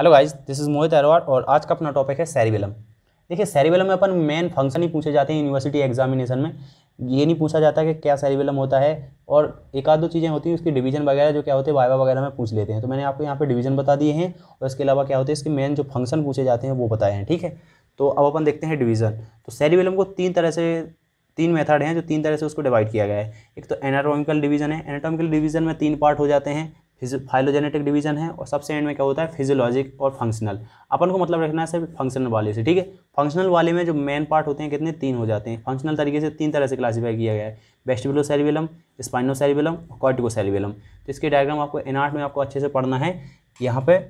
hello guys this is Mohit Arwar और आज का अपना टॉपिक है सैरिवेलम देखिए सैरिवेलम में अपन मेन फंक्शन ही पूछे जाते हैं यूनिवर्सिटी एग्जामिनेशन में ये नहीं पूछा जाता कि क्या सैरिवेलम होता है और एक आध दो चीज़ें होती हैं उसकी डिवीजन वगैरह जो क्या होते हैं वाइवा वगैरह में पूछ लेते हैं तो मैंने आपको यहाँ पर डिवीजन बता दिए हैं और इसके अलावा क्या होते हैं इसके मेन जो फंक्शन पूछे जाते हैं वो बताए हैं ठीक है तो अब अपन देखते हैं डिवीजन तो सैरिवेलम को तीन तरह से तीन मेथड हैं जो तीन तरह से उसको डिवाइड किया गया है एक तो एनाटॉमिकल डिवीजन है एनाटॉमिकल डिवीजन में तीन पार्ट हो जाते हैं फाइलोजेनेटिक डिवीजन है और सबसे एंड में क्या होता है फिजियोलॉजिक और फंक्शनल अपन को मतलब रखना है सिर्फ फंक्शनल वाले से ठीक है फंक्शनल वाले में जो मेन पार्ट होते हैं कितने तीन हो जाते हैं फंक्शनल तरीके से तीन तरह से क्लासीफाई किया गया है वेस्टिबुलो सेरिबेलम स्पाइनो सेरिबेलम और कॉर्टिको सेरिबेलम तो इसके डायग्राम आपको एनआर्ट में आपको अच्छे से पढ़ना है यहाँ पर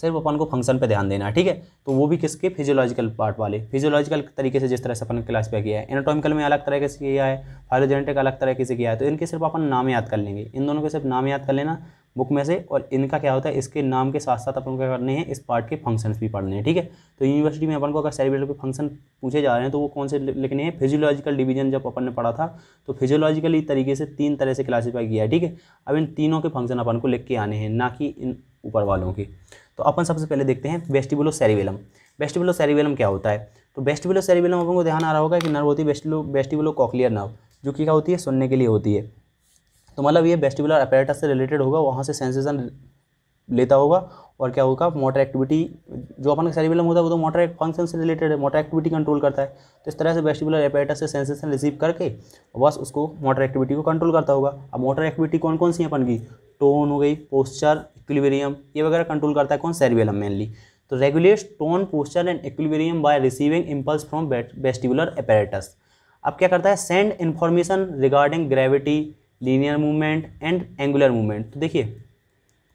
सिर्फ अपन को फंक्शन पे ध्यान देना है ठीक है तो वो भी किसके फिजियोलॉजिकल पार्ट वाले फिजियोलॉजिकल तरीके से जिस तरह से अपन क्लास पे किया है एनाटॉमिकल में अलग तरह से किया है फाइलोजेनेटिक अलग तरह से किया है तो इनके सिर्फ अपन नाम याद कर लेंगे इन दोनों के सिर्फ नाम याद कर लेना बुक में से और इनका क्या होता है इसके नाम के साथ साथ अपन क्या करने हैं इस पार्ट के फंक्शन भी पढ़ने हैं ठीक है तो यूनिवर्सिटी में अपन को अगर सेलिब्रेटर के फंक्शन पूछे जा रहे हैं तो वो कौन से लिखने हैं फिजियोलॉजिकल डिवीजन जब अपन ने पढ़ा था तो फिजियोलॉजिकली तरीके से तीन तरह से क्लासीफाई किया है ठीक है अब इन तीनों के फंक्शन अपन को लिख के आने हैं ना कि इन ऊपर वालों के तो अपन सबसे पहले देखते हैं वेस्टिबुलो सेरिवेलम वेस्टिबुलो सेरिवेलम क्या होता है तो वेस्टिबुलो सेरिवेलम अपन को ध्यान आ रहा होगा कि नर्व होती है वेस्टिबुलो वेस्टिबुलो कॉकलियर नर्व जो कि क्या होती है सुनने के लिए होती है तो मतलब ये वेस्टिबुलर अपेरेटस से रिलेटेड होगा वहाँ से सेंसेशन लेता होगा और क्या होगा मोटर एक्टिविटी जो अपन का सेरिबेलम होता है वो तो मोटर फंक्शन से रिलेटेड है मोटर एक्टिविटी कंट्रोल करता है तो इस तरह से वेस्टिबुलर एपेटास से सेंसेशन रिसीव करके बस उसको मोटर एक्टिविटी को कंट्रोल करता होगा अब मोटर एक्टिविटी कौन कौन सी है अपन की टोन हो गई पोस्चर इक्विलिबेरियम ये वगैरह कंट्रोल करता है कौन सेरिबेलम मेनली तो regulates tone posture and equilibrium by receiving impulse from vestibular apparatus अब क्या करता है send information regarding gravity linear movement and angular movement तो देखिए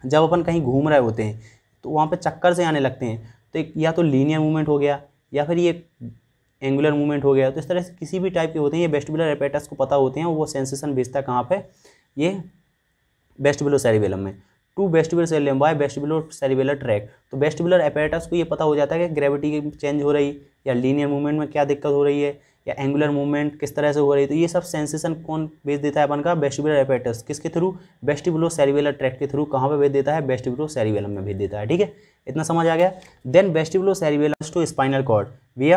जब अपन कहीं घूम रहे होते हैं तो वहाँ पर चक्कर से आने लगते हैं तो एक या तो लीनियर मूवमेंट हो गया या फिर ये एंगुलर मूवमेंट हो गया तो इस तरह से किसी भी टाइप के होते हैं ये वेस्टिबुलर एपेटस को पता होते हैं वो सेंसेशन भेजता है कहाँ पर ये वेस्टिबुलो सेरिबेलम में to vestibular cerebellum by vestibular cerebellar tract तो वेस्टिबुलर एपेटस को ये पता हो जाता है कि ग्रेविटी चेंज हो रही या लीनियर मूवमेंट में क्या दिक्कत हो रही है या एंगुलर मूवमेंट किस तरह से हो रही है तो ये सब सेंसेशन कौन भेज देता है अपन का बेस्टिबुलर एपेटस किसके थ्रू बेस्टिबुलो सेरिवेलर ट्रैक के थ्रू कहाँ पे भेज देता है बेस्टिबुलो सेरिवेलम में भेज देता है ठीक है इतना समझ आ गया देन बेस्टिबुलो सेरिवेलस to spinal cord via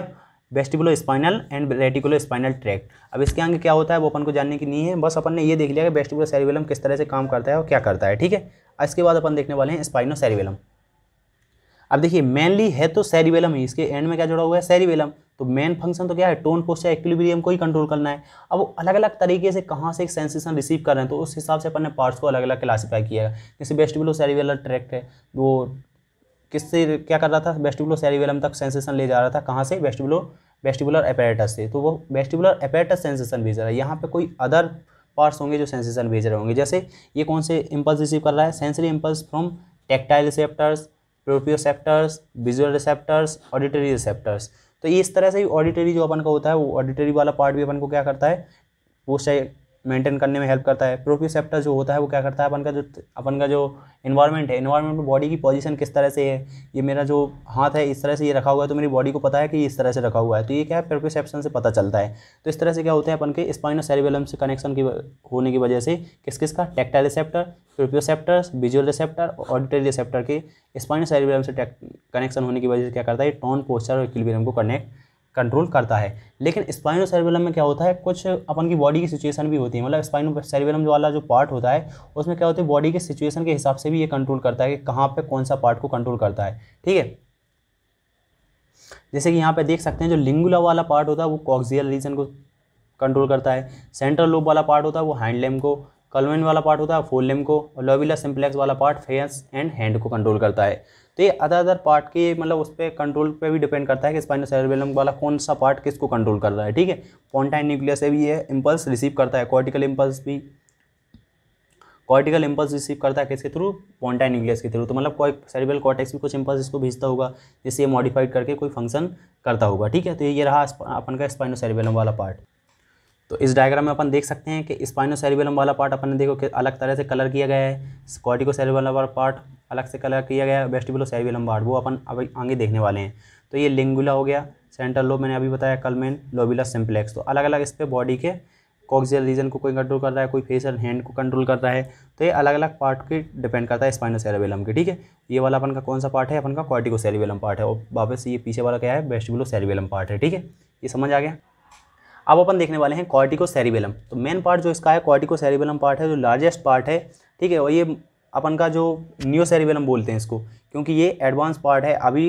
vestibulo spinal and reticulo spinal tract अब इसके आगे क्या होता है वो अपन को जानने की नहीं है बस अपन ने ये देख लिया कि बेस्टिबुलो सेरिवेलम किस तरह से काम करता है और क्या करता है ठीक है इसके बाद अपन देखने वाले हैं स्पाइनो सेरिवेलम अब देखिए मेनली है तो सेरिवेलम ही इसके एंड में क्या जुड़ा हुआ है सेरिवेलम तो मेन फंक्शन तो क्या है टोन पोस्ट या इक्विलिब्रियम को ही कंट्रोल करना है अब वो अलग अलग तरीके से कहाँ से एक सेंसेशन रिसीव कर रहे हैं तो उस हिसाब से अपन ने पार्ट्स को अलग अलग क्लासीफाई किया है जैसे बेस्टिबुलो सेरिवेलर ट्रैक्ट है वो किससे क्या कर रहा था बेस्टिबुलो सेरिवेलम तक सेंसेशन ले जा रहा था कहाँ से बेस्टिबुलो बेस्टिबुलर एपेरेटस से तो वो बेस्टिबुलर एपेरेटस सेंसेशन भेज रहा है यहाँ पर कोई अदर पार्ट्स होंगे जो सेंसेशन भेज रहे होंगे जैसे ये कौन से इम्पल्स रिसीव कर रहा है sensory impulse from tactile receptors proprioceptors visual receptors auditory receptors तो इस तरह से ऑडिटरी जो अपन का होता है वो ऑडिटरी वाला पार्ट भी अपन को क्या करता है वो चाहे मेंटेन करने में हेल्प करता है प्रोप्रोसेप्टर जो होता है वो क्या करता है अपन का जो अपन का जो इन्वायरमेंट है इन्वायरमेंट में बॉडी की पोजीशन किस तरह से है ये मेरा जो हाथ है इस तरह से ये रखा हुआ है तो मेरी बॉडी को पता है कि इस तरह से रखा हुआ है तो ये क्या है प्रोप्रोसेप्शन से पता चलता है तो इस तरह से क्या होता है अपन के स्पाइनल सेरिबेलम से कनेक्शन की होने की वजह से किस किस का tactile receptor proprioceptor visual receptor auditory receptor के स्पाइनल सेरिबेलम से कनेक्शन होने की वजह से क्या करता है टॉन पोस्चर और इक्विलिब्रियम को कनेक्ट कंट्रोल करता है लेकिन स्पाइनो सेरिबेलम में क्या होता है कुछ अपन की बॉडी की सिचुएशन भी होती है मतलब स्पाइनो सेरिबेलम वाला जो पार्ट होता है उसमें क्या होता है बॉडी के सिचुएशन के हिसाब से भी ये कंट्रोल करता है कि कहाँ पर कौन सा पार्ट को कंट्रोल करता है ठीक है जैसे कि यहाँ पे देख सकते हैं जो लिंगुला वाला पार्ट होता है वो कॉक्जियल रीजन को कंट्रोल करता है सेंट्रल लोब वाला पार्ट होता है वो हैंडलेम को कॉलमिन वाला पार्ट होता है फुल लिम को और लोबिला सिम्प्लेक्स वाला पार्ट फेस एंड हैंड को कंट्रोल करता है तो ये अदर अदर पार्ट के मतलब उस पर कंट्रोल पे भी डिपेंड करता है कि स्पाइनल सेरेबेलम वाला कौन सा पार्ट किसको कंट्रोल कर रहा है ठीक है पॉन्टाइन न्यूक्लियस से भी ये इम्पल्स रिसीव करता है कॉर्टिकल इम्पल्स भी कॉर्टिकल इम्पल्स रिसीव करता है किसके थ्रू पॉन्टाइन न्यूक्लियस के थ्रू तो मतलब कोई सेरेबल कॉर्टेक्स भी कुछ इम्पल्स इसको भेजता होगा जिससे ये मॉडिफाइड करके कोई फंक्शन करता होगा ठीक है तो ये रहा अपन का स्पाइनो सेरेबेलम वाला पार्ट तो इस डायग्राम में अपन देख सकते हैं कि स्पाइनो सेरिबेलम वाला पार्ट अपन ने देखो कि अलग तरह से कलर किया गया है कॉर्टिको सेरिबेलम वाला पार्ट अलग से कलर किया गया है वेस्टिबुलो सेरिबेलम पार्ट वो अपन अभी आगे देखने वाले हैं तो ये लिंगुला हो गया सेंट्रल लोब मैंने अभी बताया कलमेन लोबिला सिम्प्लेक्स तो अलग अलग इस पर बॉडी के कॉक्सियल रीजन को कोई कंट्रोल कर रहा है कोई फेस एंड हैंड को कंट्रोल कर रहा है तो ये अलग अलग पार्ट के डिपेंड करता है स्पाइनो सेरेबेलम के ठीक है ये वाला अपन का कौन सा पार्ट है अपन का कॉर्टिको सेरेबेलम पार्ट है और वापस ये पीछे वाला क्या है वेस्टिबुलो सेरेबेलम पार्ट है ठीक है ये समझ आ गया अब अपन देखने वाले हैं कॉर्टिको सेरिबेलम तो मेन पार्ट जो इसका है कॉर्टिको सेरिबेलम पार्ट है जो लार्जेस्ट पार्ट है ठीक है और ये अपन का जो न्यू सेरिबेलम बोलते हैं इसको क्योंकि ये एडवांस पार्ट है अभी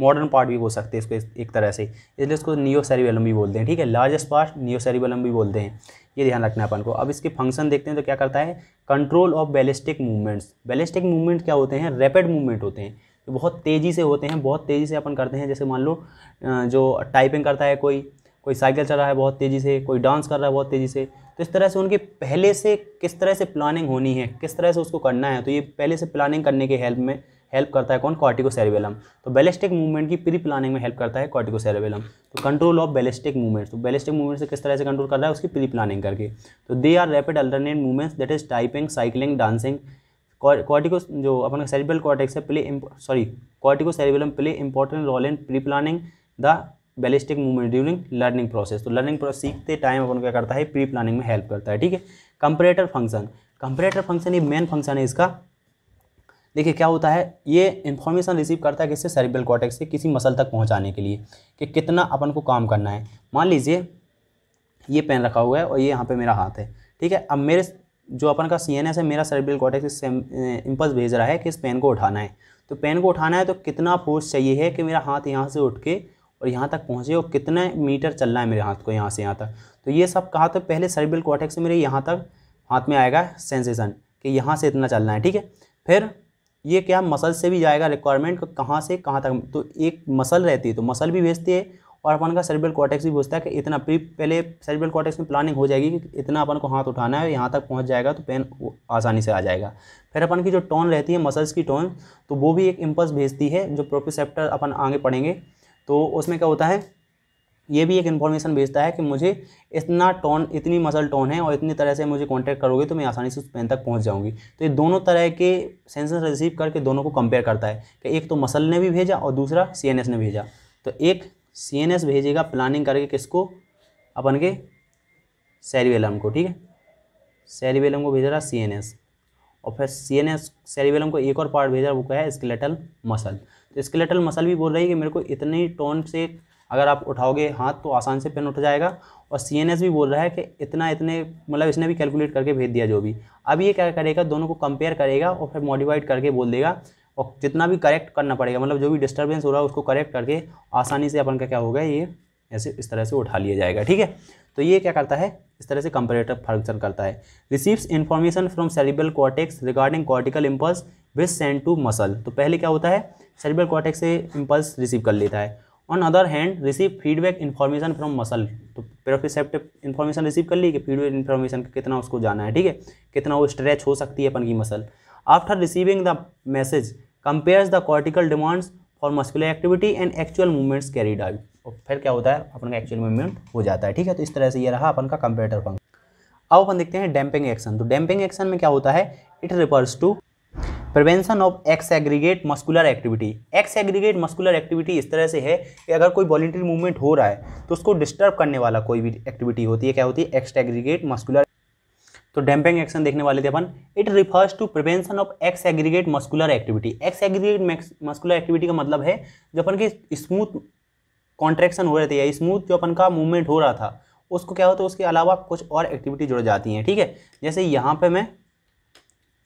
मॉडर्न पार्ट भी बोल सकते हैं इसको एक तरह से इसलिए इसको नियो सेरिबेलम भी बोलते हैं ठीक है लार्जेस्ट पार्ट नियो सेरिबेलम भी बोलते हैं ये ध्यान रखना है अपन को अब इसके फंक्शन देखते हैं तो क्या करता है control of ballistic movements ballistic movement क्या होते हैं रैपिड मूवमेंट होते हैं तो बहुत तेज़ी से होते हैं बहुत तेज़ी से अपन करते हैं जैसे मान लो जो टाइपिंग करता है कोई कोई साइकिल चला रहा है बहुत तेज़ी से कोई डांस कर रहा है बहुत तेज़ी से तो इस तरह से उनके पहले से किस तरह से प्लानिंग होनी है किस तरह से उसको करना है तो ये पहले से प्लानिंग करने के हेल्प में हेल्प करता है कौन कॉर्टिको सेरेबेलम तो बैलिस्टिक मूवमेंट की प्री प्लानिंग में हेल्प करता है कॉर्टिको सेरेबेलम तो कंट्रोल ऑफ बैलिस्टिक मूवमेंट्स तो बैलिस्टिक मूवमेंट से किस तरह से कंट्रोल कर रहा है उसकी प्री प्लानिंग करके तो they are rapid alternate movements that is typing cycling dancing cortico जो अपन सेरेबल कॉर्टेक्स है play sorry cortico cerebellum play important role in pre planning the ballistic movement during learning process तो learning process सीखते time अपन क्या करता है pre planning में हेल्प करता है ठीक है कंपरेटर फंक्शन कंपरेटर फंक्शन ये मेन फंक्शन है इसका देखिए क्या होता है ये इन्फॉर्मेशन रिसीव करता है किससे सेरिब्रल कॉटेक्स से किसी मसल तक पहुंचाने के लिए कि कितना अपन को काम करना है मान लीजिए ये पेन रखा हुआ है और ये यहाँ पे मेरा हाथ है ठीक है अब मेरे जो अपन का सी एन एस है मेरा सेरिब्रल कॉटेक्स इम्पल्स भेज रहा है कि इस पेन को उठाना है तो पेन को उठाना है तो कितना फोर्स चाहिए है कि मेरा हाथ यहाँ से उठ के और यहाँ तक पहुँचे और कितने मीटर चलना है मेरे हाथ को यहाँ से यहाँ तक तो ये सब कहा तो पहले सर्बिल कॉटेक्स से मेरे यहाँ तक हाथ में आएगा सेंसेशन कि यहाँ से इतना चलना है ठीक है फिर ये क्या मसल से भी जाएगा रिक्वायरमेंट कहाँ से कहाँ तक तो एक मसल रहती है तो मसल भी भेजती है और अपन का सर्बियल कॉटेक्स भी भेजता है कि इतना प्री पहले सर्बियल कॉटेक्स में प्लानिंग हो जाएगी कि इतना अपन को हाथ उठाना है यहाँ तक पहुँच जाएगा तो पेन आसानी से आ जाएगा फिर अपन की जो टोन रहती है मसल्स की टोन तो वो भी एक इम्पल्स भेजती है जो प्रोपिसेप्टर अपन आगे पढ़ेंगे तो उसमें क्या होता है ये भी एक इन्फॉर्मेशन भेजता है कि मुझे इतना टोन इतनी मसल टोन है और इतनी तरह से मुझे कांटेक्ट करोगे तो मैं आसानी से उस पेन तक पहुंच जाऊंगी तो ये दोनों तरह के सेंसर रिसीव करके दोनों को कंपेयर करता है कि एक तो मसल ने भी भेजा और दूसरा सी ने भेजा तो एक सी भेजेगा प्लानिंग करके किसको अपन के सेरिवेलम को ठीक है सेरिवेलम को भेज रहा सी और फिर सी एन सेरिवेलम को एक और पार्ट भेज है वो क्या है स्केलेटल मसल स्केलेटल मसल भी बोल रही है कि मेरे को इतनी टोन से अगर आप उठाओगे हाथ तो आसान से पेन उठ जाएगा और सी भी बोल रहा है कि इतना इतने मतलब इसने भी कैलकुलेट करके भेज दिया जो भी अब ये क्या करेगा दोनों को कंपेयर करेगा और फिर मॉडिफाइड करके बोल देगा और जितना भी करेक्ट करना पड़ेगा मतलब जो भी डिस्टर्बेंस हो रहा है उसको करेक्ट करके आसानी से अपन का क्या होगा ये ऐसे इस तरह से उठा लिया जाएगा ठीक है तो ये क्या करता है इस तरह से कंपेरेटर फंक्शन करता है receives information from cerebral cortex regarding cortical impulse which send to muscle तो पहले क्या होता है सेरिब्रल कॉर्टेक्स से इम्पल्स रिसीव कर लेता है on other hand receive feedback information from muscle तो प्रोफिसेप्टिव इन्फॉर्मेशन रिसीव कर ली कि फीडबैक इन्फॉर्मेशन कितना उसको जाना है ठीक है कितना वो स्ट्रेच हो सकती है अपन की muscle after receiving the message compares the cortical demands for muscular activity and actual movements carried out और फिर क्या होता है अपन का एक्चुअल मूवमेंट हो जाता है ठीक है तो इस तरह से ये रहा अपन का कंप्यूटर फंक्शन अब अपन देखते हैं डैम्पिंग एक्शन तो डैम्पिंग एक्शन में क्या होता है it refers to prevention of exaggerated muscular activity exaggerated muscular activity इस तरह से है कि अगर कोई वॉलेंट्री मूवमेंट हो रहा है तो उसको डिस्टर्ब करने वाला कोई भी एक्टिविटी होती है क्या होती है एक्स एग्रीगेट मस्कुलर तो डैम्पिंग एक्शन देखने वाले थे अपन it refers to prevention of exaggerated muscular activity exaggerated muscular activity का मतलब है जो अपन के स्मूथ कॉन्ट्रैक्शन हो रहे थे या स्मूथ जो अपन का मूवमेंट हो रहा था उसको क्या होता है उसके अलावा कुछ और एक्टिविटी जुड़ जाती हैं ठीक है जैसे यहाँ पे मैं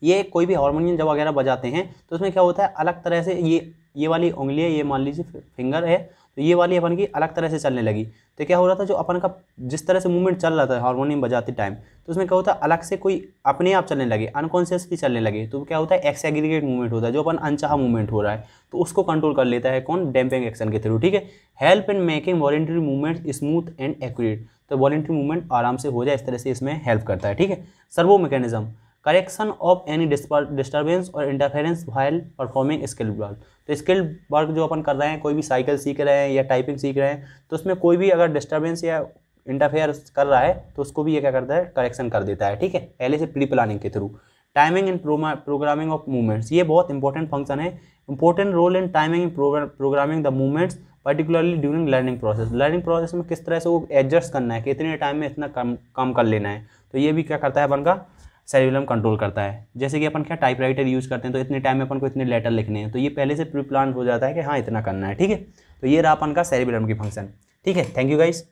ये कोई भी हारमोनियम जब वगैरह बजाते हैं तो उसमें क्या होता है अलग तरह से ये ये वाली उंगली है ये मान लीजिए फिंगर है तो ये वाली अपन की अलग तरह से चलने लगी तो क्या हो रहा था जो अपन का जिस तरह से मूवमेंट चल रहा था हारमोनियम बजाते टाइम तो उसमें क्या होता है अलग से कोई अपने आप चलने लगे अनकॉन्शियसली चलने लगे तो क्या होता है एक्सएग्रीगेट मूवमेंट होता है जो अपन अनचाहा मूवमेंट हो रहा है तो उसको कंट्रोल कर लेता है कौन डैम्पिंग एक्शन के थ्रू ठीक है help in making voluntary movement smooth and accurate तो वॉलेंट्री मूवमेंट आराम से हो जाए इस तरह से इसमें हेल्प करता है ठीक है servo mechanism correction of any disturbance और interference while performing skill work तो स्किल वर्क जो अपन कर रहे हैं कोई भी साइकिल सीख रहे हैं या टाइपिंग सीख रहे हैं तो उसमें कोई भी अगर डिस्टर्बेंस या इंटरफेयर कर रहा है तो उसको भी ये क्या करता है करेक्शन कर देता है ठीक है पहले से प्री प्लानिंग के through timing and programming of movements ये बहुत इंपॉर्टेंट फंक्शन है important role in timing programming the movements particularly during learning process learning process में किस तरह से वो एडजस्ट करना है कितने टाइम में इतना कम कम कर लेना है तो ये भी क्या करता है अपन का सेरिबुलम कंट्रोल करता है जैसे कि अपन क्या टाइपराइटर यूज़ करते हैं तो इतने टाइम में अपन को इतने लेटर लिखने हैं तो ये पहले से प्री प्लान हो जाता है कि हाँ इतना करना है ठीक है तो ये रहा अपन का सेरिबुलम की फंक्शन ठीक है थैंक यू गाइज़